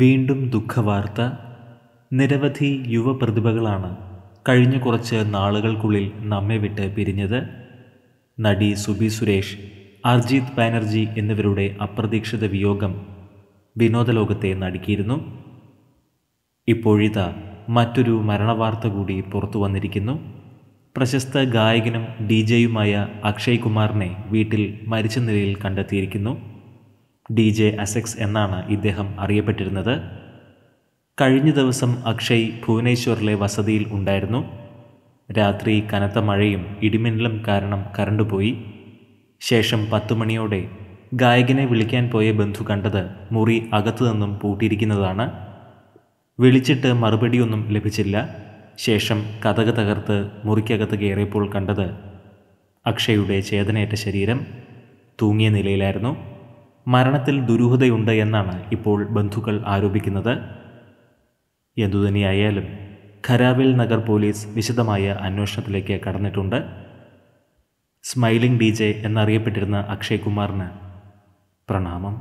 വീണ്ടും ദുഃഖവാർത്ത നിരവധി യുവപ്രതിഭകളാണ് കഴിഞ്ഞ കുറച്ച് നാളുകൾക്കുള്ളിൽ നമ്മെ വിട്ട് പിരിഞ്ഞത് നടി സുബി സുരേഷ് അർജിത് ബാനർജി എന്നിവരുടെ അപ്രതീക്ഷിത വിയോഗം വിനോദലോകത്തെ നടുക്കിയിരുന്നു ഇപ്പോഴിതാ മറ്റൊരു മരണവാർത്ത കൂടി പുറത്തു വന്നിരിക്കുന്നു പ്രശസ്ത ഗായകനും ഡി ജെയുമായ അക്ഷയ് കുമാറിനെ വീട്ടിൽ മരിച്ച നിലയിൽ കണ്ടെത്തിയിരിക്കുന്നു ഡി ജെ അസെക്സ് എന്നാണ് ഇദ്ദേഹം അറിയപ്പെട്ടിരുന്നത് കഴിഞ്ഞ ദിവസം അക്ഷയ് ഭുവനേശ്വറിലെ വസതിയിൽ ഉണ്ടായിരുന്നു രാത്രി കനത്ത മഴയും ഇടിമിന്നലും കാരണം കറണ്ട് പോയി ശേഷം പത്തു മണിയോടെ ഗായകനെ വിളിക്കാൻ പോയ ബന്ധു കണ്ടത് മുറി അകത്തു നിന്നും പൂട്ടിയിരിക്കുന്നതാണ് വിളിച്ചിട്ട് മറുപടിയൊന്നും ലഭിച്ചില്ല ശേഷം കഥക തകർത്ത് മുറിക്കകത്ത് കയറിയപ്പോൾ കണ്ടത് അക്ഷയുടെ ചേതനയേറ്റ ശരീരം തൂങ്ങിയ നിലയിലായിരുന്നു മരണത്തിൽ ദുരൂഹതയുണ്ട് എന്നാണ് ഇപ്പോൾ ബന്ധുക്കൾ ആരോപിക്കുന്നത് എന്തുതന്നെയായാലും ഖരാബിൽ നഗർ പോലീസ് വിശദമായ അന്വേഷണത്തിലേക്ക് കടന്നിട്ടുണ്ട് സ്മൈലിംഗ് ഡി ജെ എന്നറിയപ്പെട്ടിരുന്ന അക്ഷയ് കുമാറിന് പ്രണാമം